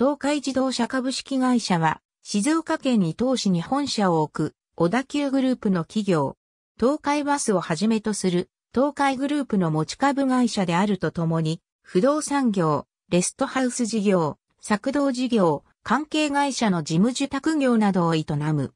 東海自動車株式会社は、静岡県に投資に本社を置く、小田急グループの企業、東海バスをはじめとする、東海グループの持ち株会社であるとともに、不動産業、レストハウス事業、作動事業、関係会社の事務受託業などを営む。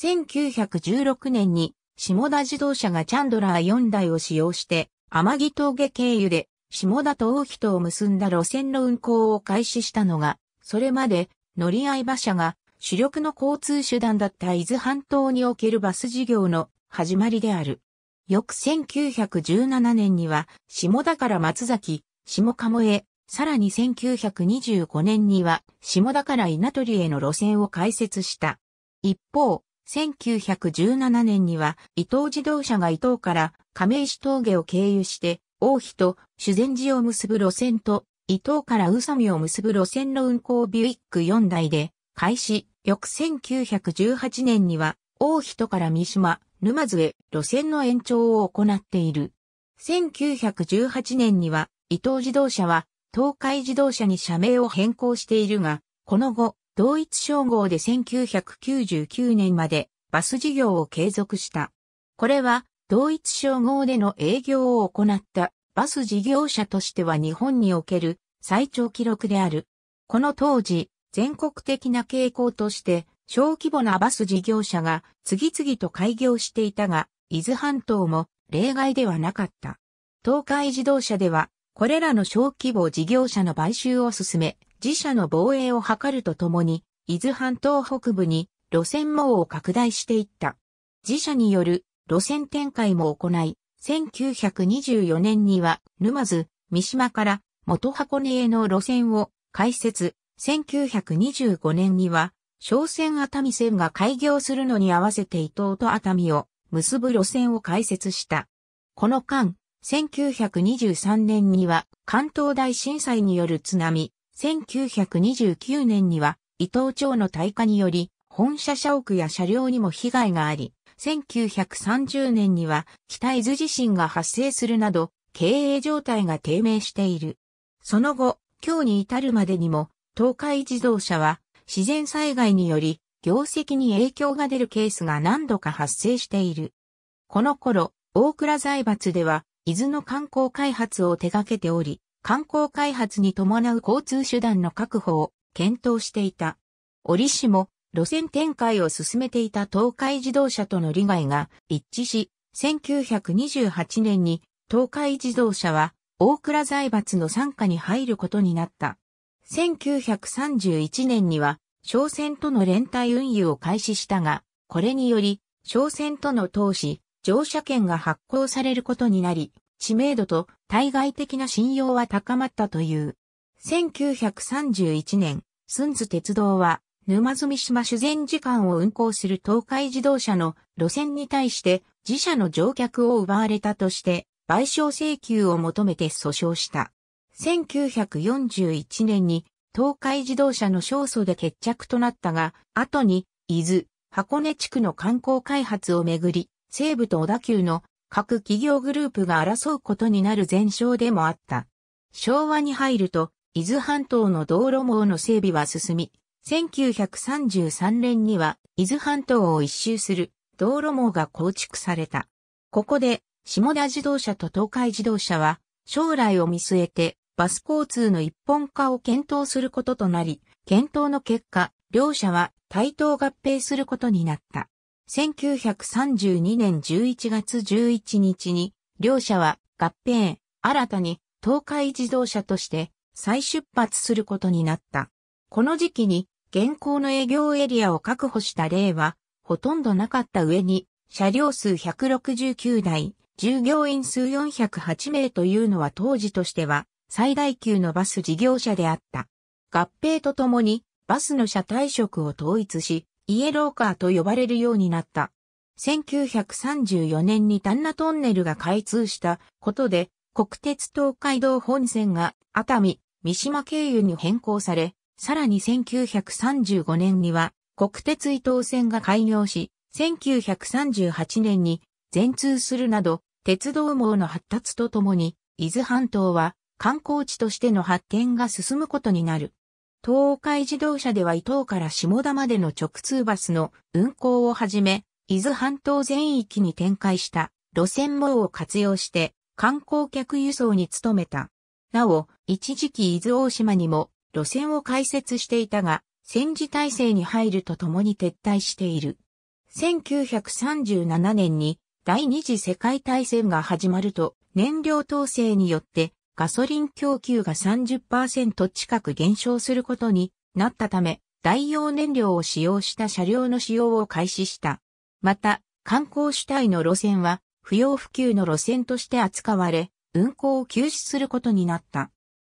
1916年に、下田自動車がチャンドラー4台を使用して、天城峠経由で、下田と大木とを結んだ路線の運行を開始したのが、それまで乗り合い馬車が主力の交通手段だった伊豆半島におけるバス事業の始まりである。翌1917年には、下田から松崎、下鴨へ、さらに1925年には、下田から稲取への路線を開設した。一方、1917年には、伊東自動車が伊東から亀石峠を経由して、王妃と修善寺を結ぶ路線と伊東から宇佐美を結ぶ路線の運行ビュイック4台で、開始、翌1918年には、大人から三島、沼津へ路線の延長を行っている。1918年には、伊東自動車は、東海自動車に社名を変更しているが、この後、同一称号で1999年までバス事業を継続した。これは同一称号での営業を行ったバス事業者としては日本における最長記録である。この当時、全国的な傾向として、小規模なバス事業者が次々と開業していたが、伊豆半島も例外ではなかった。東海自動車では、これらの小規模事業者の買収を進め、自社の防衛を図るとともに、伊豆半島北部に路線網を拡大していった。自社による路線展開も行い、1924年には沼津、三島から元箱根への路線を開設。1925年には商船熱海線が開業するのに合わせて伊東と熱海を結ぶ路線を開設した。この間、1923年には関東大震災による津波、1929年には伊東町の大火により本社社屋や車両にも被害があり、1930年には北伊豆地震が発生するなど経営状態が低迷している。その後、今日に至るまでにも東海自動車は自然災害により業績に影響が出るケースが何度か発生している。この頃、大倉財閥では伊豆の観光開発を手掛けており、観光開発に伴う交通手段の確保を検討していた。折しも路線展開を進めていた東海自動車との利害が一致し、1928年に東海自動車は大倉財閥の傘下に入ることになった。1931年には商船との連帯運輸を開始したが、これにより商船との投資、乗車券が発行されることになり、知名度と対外的な信用は高まったという。1931年、スンズ鉄道は沼住島修善時間を運行する東海自動車の路線に対して自社の乗客を奪われたとして賠償請求を求めて訴訟した。1941年に東海自動車の勝訴で決着となったが、後に伊豆、箱根地区の観光開発をめぐり、西部と小田急の各企業グループが争うことになる前哨でもあった。昭和に入ると、伊豆半島の道路網の整備は進み、1933年には伊豆半島を一周する道路網が構築された。ここで下田自動車と東海自動車は将来を見据えてバス交通の一本化を検討することとなり、検討の結果、両社は対等合併することになった。1932年11月11日に、両社は合併、新たに東海自動車として再出発することになった。この時期に現行の営業エリアを確保した例は、ほとんどなかった上に、車両数169台、従業員数408名というのは当時としては、最大級のバス事業者であった。合併とともに、バスの車体色を統一し、イエローカーと呼ばれるようになった。1934年に丹那トンネルが開通したことで、国鉄東海道本線が熱海、三島経由に変更され、さらに1935年には国鉄伊東線が開業し、1938年に全通するなど、鉄道網の発達とともに、伊豆半島は観光地としての発展が進むことになる。東海自動車では伊東から下田までの直通バスの運行をはじめ、伊豆半島全域に展開した路線網を活用して観光客輸送に努めた。なお、一時期伊豆大島にも路線を開設していたが、戦時体制に入るとともに撤退している。1937年に第二次世界大戦が始まると燃料統制によってガソリン供給が30%近く減少することになったため代用燃料を使用した車両の使用を開始した。また観光主体の路線は不要不急の路線として扱われ運行を休止することになった。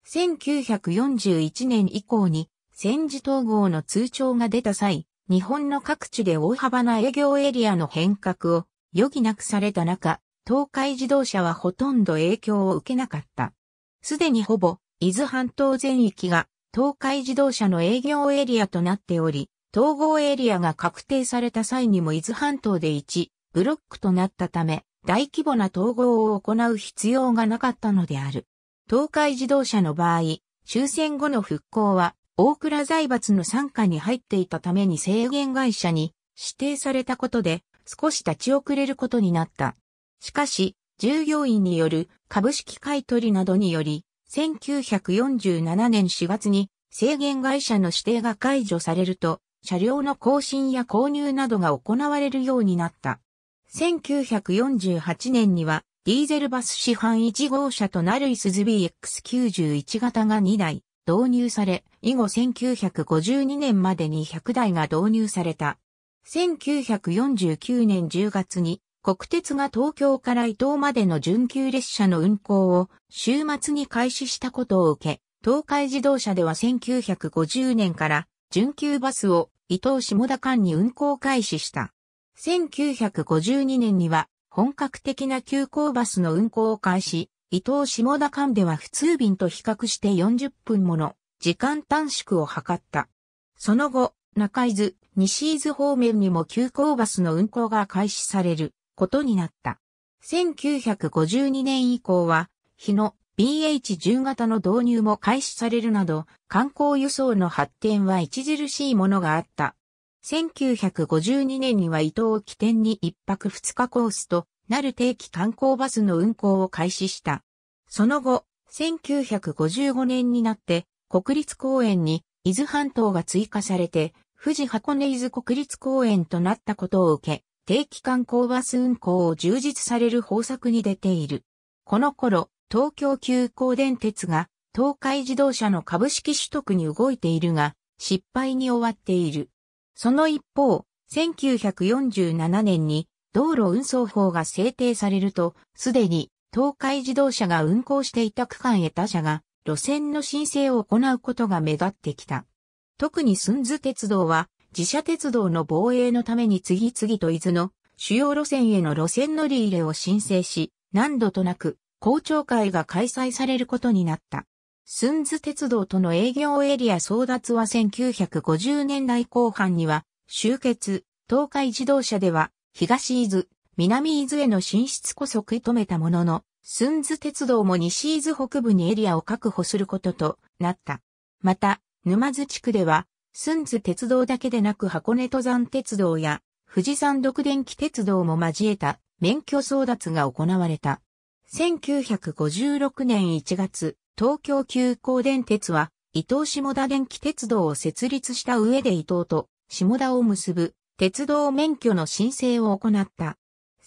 1941年以降に戦時統合の通帳が出た際、日本の各地で大幅な営業エリアの変革を余儀なくされた中、東海自動車はほとんど影響を受けなかった。すでにほぼ伊豆半島全域が東海自動車の営業エリアとなっており、統合エリアが確定された際にも伊豆半島で1ブロックとなったため、大規模な統合を行う必要がなかったのである。東海自動車の場合、終戦後の復興は、大倉財閥の傘下に入っていたために制限会社に指定されたことで、少し立ち遅れることになった。しかし、従業員による株式買取などにより、1947年4月に制限会社の指定が解除されると、車両の更新や購入などが行われるようになった。1948年にはディーゼルバス市販1号車となるイスズ BX91 型が2台導入され、以後1952年までに100台が導入された。1949年10月に国鉄が東京から伊東までの準急列車の運行を週末に開始したことを受け、東海自動車では1950年から準急バスを伊東下田間に運行開始した。1952年には本格的な急行バスの運行を開始、伊東下田間では普通便と比較して40分もの時間短縮を図った。その後、中伊豆、西伊豆方面にも急行バスの運行が開始されることになった。1952年以降は、日の BH10 型の導入も開始されるなど、観光輸送の発展は著しいものがあった。1952年には伊東を起点に一泊二日コースとなる定期観光バスの運行を開始した。その後、1955年になって国立公園に伊豆半島が追加されて、富士箱根伊豆国立公園となったことを受け、定期観光バス運行を充実される方策に出ている。この頃、東京急行電鉄が東海自動車の株式取得に動いているが、失敗に終わっている。その一方、1947年に道路運送法が制定されると、すでに東海自動車が運行していた区間へ他社が路線の申請を行うことが目立ってきた。特に寸津鉄道は自社鉄道の防衛のために次々と伊豆の主要路線への路線乗り入れを申請し、何度となく公聴会が開催されることになった。スンズ鉄道との営業エリア争奪は1950年代後半には、集結、東海自動車では、東伊豆、南伊豆への進出こそ食い止めたものの、スンズ鉄道も西伊豆北部にエリアを確保することとなった。また、沼津地区では、スンズ鉄道だけでなく箱根登山鉄道や、富士山独電気鉄道も交えた免許争奪が行われた。1956年1月、東京急行電鉄は、伊東下田電気鉄道を設立した上で伊東と下田を結ぶ鉄道免許の申請を行った。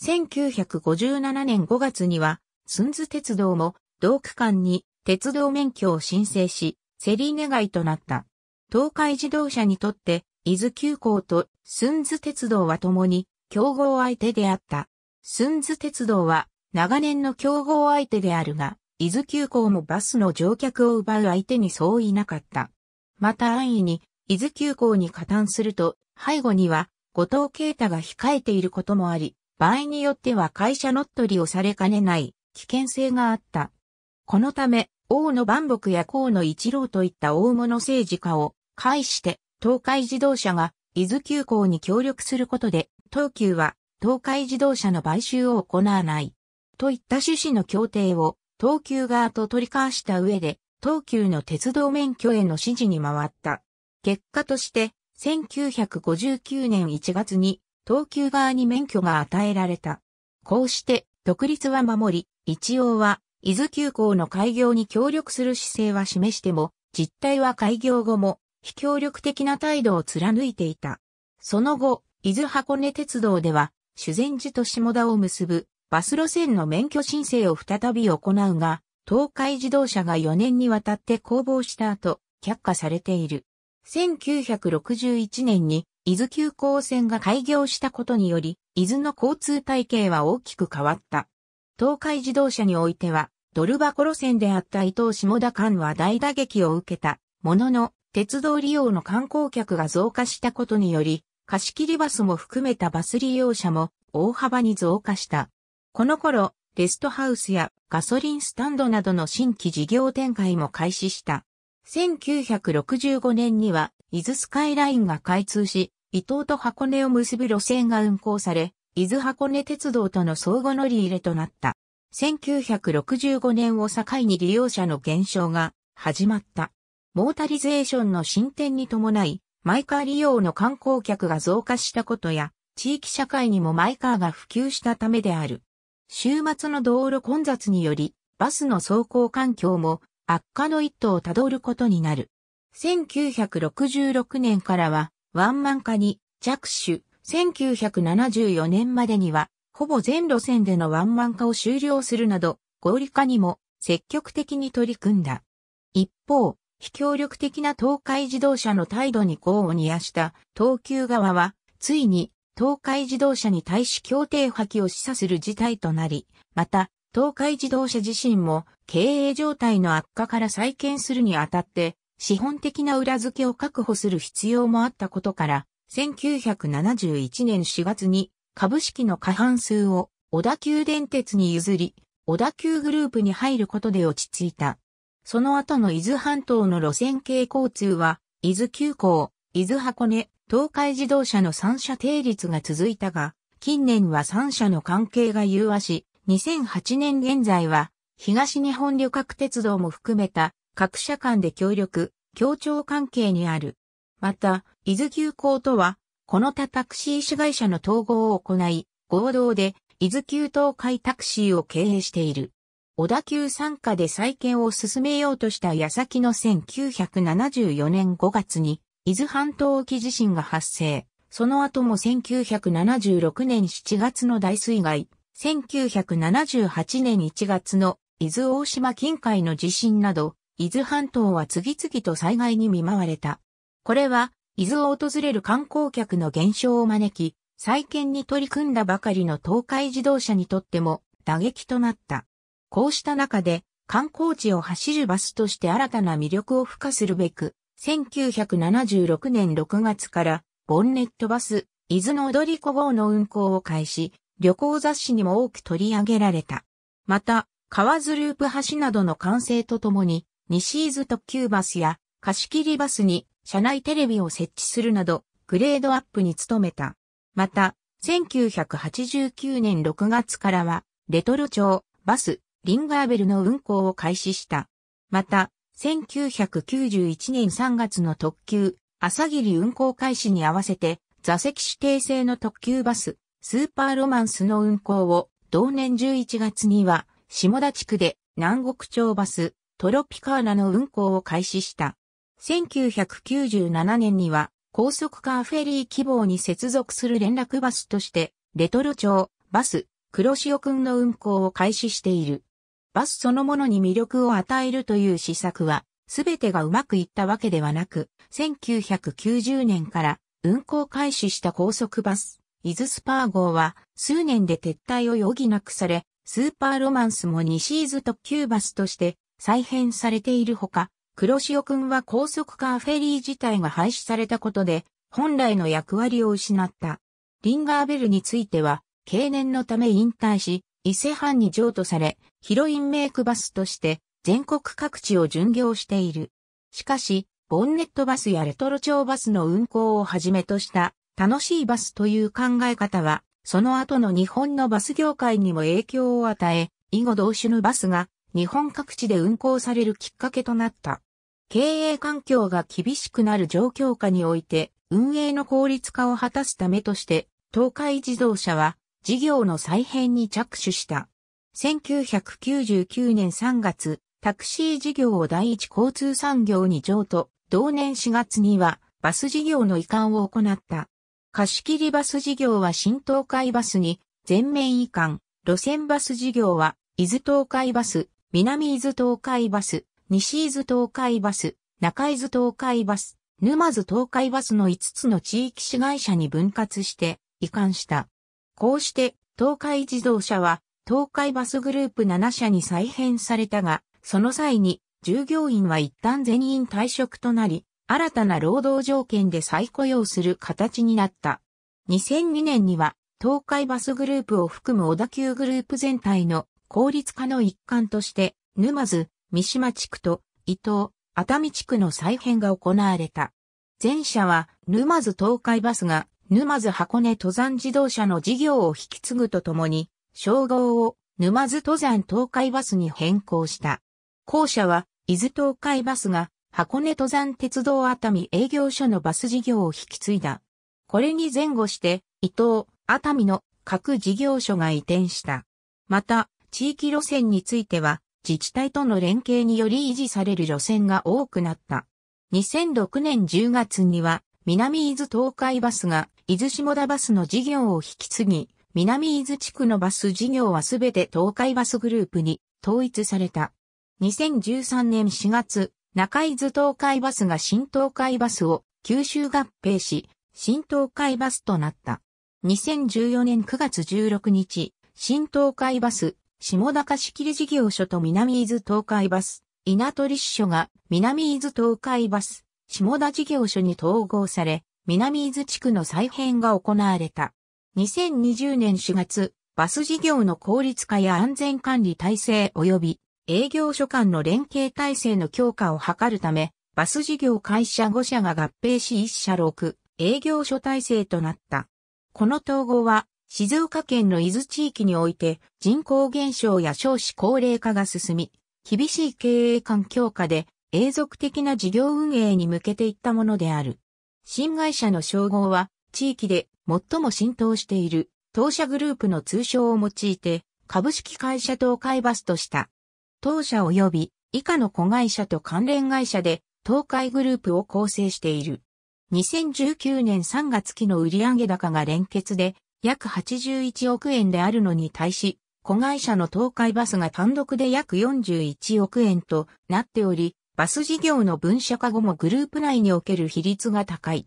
1957年5月には、寸ズ鉄道も同区間に鉄道免許を申請し、競り願いとなった。東海自動車にとって、伊豆急行と寸ズ鉄道は共に競合相手であった。寸ズ鉄道は長年の競合相手であるが、伊豆急行もバスの乗客を奪う相手にそういなかった。また安易に、伊豆急行に加担すると、背後には、後藤啓太が控えていることもあり、場合によっては会社乗っ取りをされかねない危険性があった。このため、王の万木や河野一郎といった大物政治家を介して、東海自動車が伊豆急行に協力することで、東急は東海自動車の買収を行わない。といった趣旨の協定を東急側と取り交わした上で、東急の鉄道免許への指示に回った。結果として、1959年1月に、東急側に免許が与えられた。こうして、独立は守り、一応は、伊豆急行の開業に協力する姿勢は示しても、実態は開業後も、非協力的な態度を貫いていた。その後、伊豆箱根鉄道では、修善寺と下田を結ぶバス路線の免許申請を再び行うが、東海自動車が4年にわたって公募した後、却下されている。1961年に伊豆急行線が開業したことにより、伊豆の交通体系は大きく変わった。東海自動車においては、ドル箱路線であった伊東下田間は大打撃を受けた、ものの、鉄道利用の観光客が増加したことにより、貸し切りバスも含めたバス利用者も大幅に増加した。この頃、レストハウスやガソリンスタンドなどの新規事業展開も開始した。1965年には、伊豆スカイラインが開通し、伊東と箱根を結ぶ路線が運行され、伊豆箱根鉄道との相互乗り入れとなった。1965年を境に利用者の減少が始まった。モータリゼーションの進展に伴い、マイカー利用の観光客が増加したことや、地域社会にもマイカーが普及したためである。週末の道路混雑により、バスの走行環境も悪化の一途をたどることになる。1966年からは、ワンマン化に着手、1974年までには、ほぼ全路線でのワンマン化を終了するなど、合理化にも積極的に取り組んだ。一方、非協力的な東海自動車の態度に功を煮やした東急側は、ついに東海自動車に対し協定破棄を示唆する事態となり、また、東海自動車自身も経営状態の悪化から再建するにあたって、資本的な裏付けを確保する必要もあったことから、1971年4月に株式の過半数を小田急電鉄に譲り、小田急グループに入ることで落ち着いた。その後の伊豆半島の路線系交通は、伊豆急行、伊豆箱根、東海自動車の三社定率が続いたが、近年は三社の関係が融和し、2008年現在は、東日本旅客鉄道も含めた各社間で協力、協調関係にある。また、伊豆急行とは、この他タクシー市会社の統合を行い、合同で伊豆急東海タクシーを経営している。小田急参加で再建を進めようとした矢先の1974年5月に、伊豆半島沖地震が発生。その後も1976年7月の大水害、1978年1月の伊豆大島近海の地震など、伊豆半島は次々と災害に見舞われた。これは、伊豆を訪れる観光客の減少を招き、再建に取り組んだばかりの東海自動車にとっても打撃となった。こうした中で、観光地を走るバスとして新たな魅力を付加するべく、1976年6月からボンネットバス、伊豆の踊り子号の運行を開始、旅行雑誌にも多く取り上げられた。また、河津ループ橋などの完成とともに、西伊豆特急バスや貸切バスに車内テレビを設置するなど、グレードアップに努めた。また、1989年6月からは、レトロ町、バス、リンガーベルの運行を開始した。また、1991年3月の特急、朝霧運行開始に合わせて、座席指定制の特急バス、スーパーロマンスの運行を、同年11月には、下田地区で南国町バス、トロピカーナの運行を開始した。1997年には、高速カーフェリー希望に接続する連絡バスとして、レトロ町、バス、黒潮くんの運行を開始している。バスそのものに魅力を与えるという施策は、すべてがうまくいったわけではなく、1990年から運行開始した高速バス、イズスパー号は数年で撤退を余儀なくされ、スーパーロマンスも西伊豆特急バスとして再編されているほか、黒潮くんは高速カーフェリー自体が廃止されたことで、本来の役割を失った。リンガーベルについては、経年のため引退し、伊勢藩に譲渡され、ヒロインメイクバスとして全国各地を巡業している。しかし、ボンネットバスやレトロ調バスの運行をはじめとした楽しいバスという考え方は、その後の日本のバス業界にも影響を与え、以後同種のバスが日本各地で運行されるきっかけとなった。経営環境が厳しくなる状況下において、運営の効率化を果たすためとして、東海自動車は事業の再編に着手した。1999年3月、タクシー事業を第一交通産業に譲渡、同年4月にはバス事業の移管を行った。貸切バス事業は新東海バスに全面移管、路線バス事業は伊豆東海バス、南伊豆東海バス、西伊豆東海バス、中伊豆東海バス、沼津東海バスの5つの地域市会社に分割して移管した。こうして東海自動車は東海バスグループ7社に再編されたが、その際に従業員は一旦全員退職となり、新たな労働条件で再雇用する形になった。2002年には、東海バスグループを含む小田急グループ全体の効率化の一環として、沼津、三島地区と伊東、熱海地区の再編が行われた。前者は沼津東海バスが沼津箱根登山自動車の事業を引き継ぐとともに、称号を沼津登山東海バスに変更した。校舎は、伊豆東海バスが、箱根登山鉄道熱海営業所のバス事業を引き継いだ。これに前後して、伊東、熱海の各事業所が移転した。また、地域路線については、自治体との連携により維持される路線が多くなった。2006年10月には、南伊豆東海バスが、伊豆下田バスの事業を引き継ぎ、南伊豆地区のバス事業はすべて東海バスグループに統一された。2013年4月、中伊豆東海バスが新東海バスを九州合併し、新東海バスとなった。2014年9月16日、新東海バス、下田貸切事業所と南伊豆東海バス、稲取支所が南伊豆東海バス、下田事業所に統合され、南伊豆地区の再編が行われた。2020年4月、バス事業の効率化や安全管理体制及び営業所間の連携体制の強化を図るため、バス事業会社5社が合併し1社6営業所体制となった。この統合は静岡県の伊豆地域において人口減少や少子高齢化が進み、厳しい経営環境下で永続的な事業運営に向けていったものである。新会社の称号は地域で最も浸透している当社グループの通称を用いて株式会社東海バスとした。当社及び以下の子会社と関連会社で東海グループを構成している。2019年3月期の売上高が連結で約81億円であるのに対し、子会社の東海バスが単独で約41億円となっており、バス事業の分社化後もグループ内における比率が高い。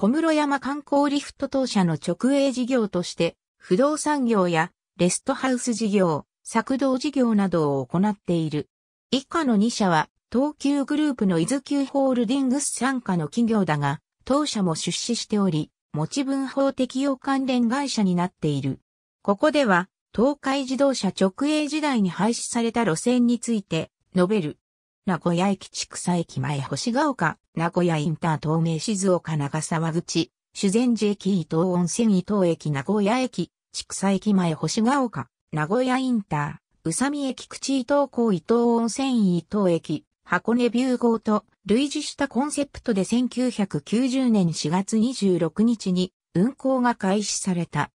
小室山観光リフト当社の直営事業として、不動産業やレストハウス事業、作動事業などを行っている。以下の2社は、東急グループの伊豆急ホールディングス傘下の企業だが、当社も出資しており、持ち分法適用関連会社になっている。ここでは、東海自動車直営時代に廃止された路線について述べる。名古屋駅千草駅前星ヶ丘、名古屋インター東名静岡長沢口、修善寺駅伊東温泉伊東駅名古屋駅、畜産駅前星ヶ丘、名古屋インター、宇佐美駅口伊東港伊東温泉伊東駅、箱根ビュー号と類似したコンセプトで1990年4月26日に運行が開始された。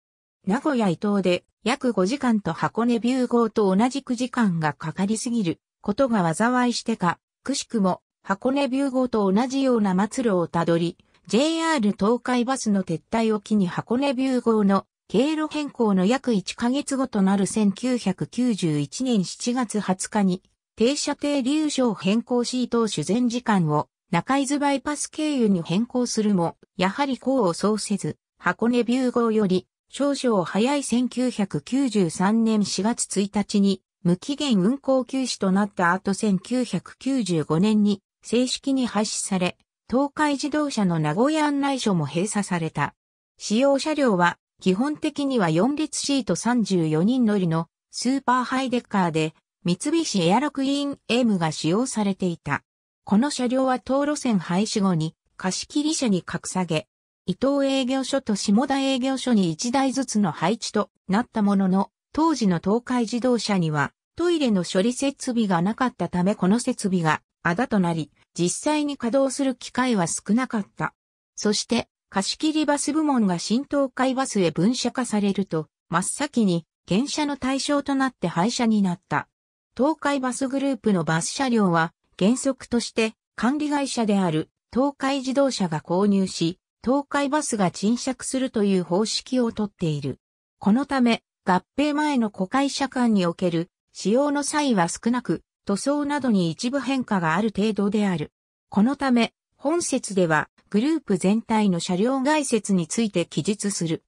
名古屋伊東で約5時間と箱根ビュー号と同じく時間がかかりすぎることが災いしてか、くしくも箱根ビュー号と同じような末路をたどり、JR 東海バスの撤退を機に箱根ビュー号の経路変更の約1ヶ月後となる1991年7月20日に、停車停留所を変更し当主全時間を中伊豆バイパス経由に変更するも、やはり功を奏せず、箱根ビュー号より少々早い1993年4月1日に無期限運行休止となった後1995年に正式に廃止され、東海自動車の名古屋案内所も閉鎖された。使用車両は、基本的には4列シート34人乗りのスーパーハイデッカーで、三菱エアロクイーン M が使用されていた。この車両は当路線廃止後に貸切車に格下げ、伊東営業所と下田営業所に1台ずつの配置となったものの、当時の東海自動車にはトイレの処理設備がなかったためこの設備があだとなり、実際に稼働する機会は少なかった。そして、貸切バス部門が新東海バスへ分社化されると、真っ先に、現車の対象となって廃車になった。東海バスグループのバス車両は、原則として、管理会社である東海自動車が購入し、東海バスが賃借するという方式をとっている。このため、合併前の子会社間における使用の際は少なく、塗装などに一部変化がある程度である。このため、本説ではグループ全体の車両外説について記述する。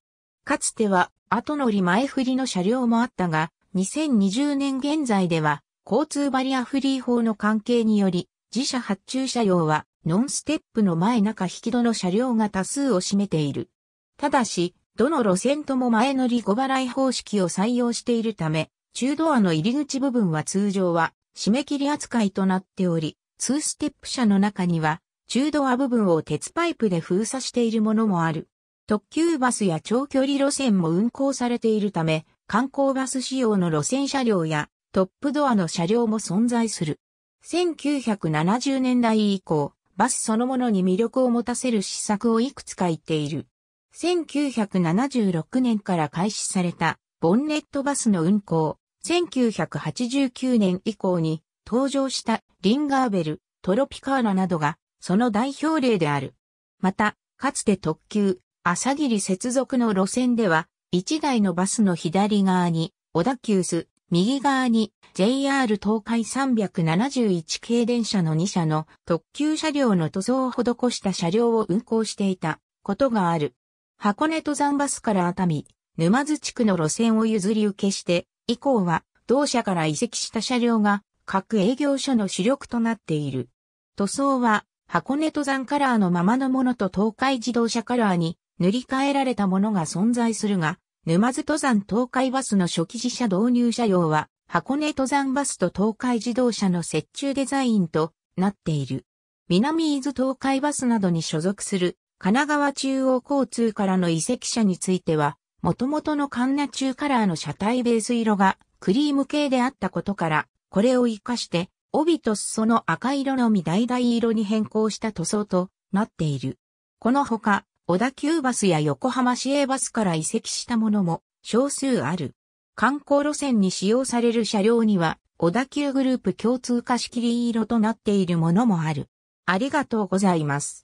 かつては後乗り前振りの車両もあったが、2020年現在では交通バリアフリー法の関係により、自社発注車両はノンステップの前中引き戸の車両が多数を占めている。ただし、どの路線とも前乗り5払い方式を採用しているため、中ドアの入り口部分は通常は締め切り扱いとなっており、2ステップ車の中には中ドア部分を鉄パイプで封鎖しているものもある。特急バスや長距離路線も運行されているため、観光バス仕様の路線車両やトップドアの車両も存在する。1970年代以降、バスそのものに魅力を持たせる施策をいくつか言っている。1976年から開始されたボンネットバスの運行、1989年以降に登場したリンガーベル、トロピカーナなどがその代表例である。また、かつて特急、朝霧接続の路線では、1台のバスの左側に、小田急須、右側に JR 東海371系電車の2社の特急車両の塗装を施した車両を運行していたことがある。箱根登山バスから熱海、沼津地区の路線を譲り受けして以降は、同社から移籍した車両が各営業所の主力となっている。塗装は箱根登山カラーのままのものと東海自動車カラーに塗り替えられたものが存在するが、沼津登山東海バスの初期自社導入車両は箱根登山バスと東海自動車の折衷デザインとなっている。南伊豆東海バスなどに所属する神奈川中央交通からの移籍者については元々のカンナ中カラーの車体ベース色がクリーム系であったことから、これを活かして帯と裾の赤色のみ橙色に変更した塗装となっている。このほか、小田急バスや横浜市営バスから移籍したものも少数ある。観光路線に使用される車両には、小田急グループ共通化し切り色となっているものもある。ありがとうございます。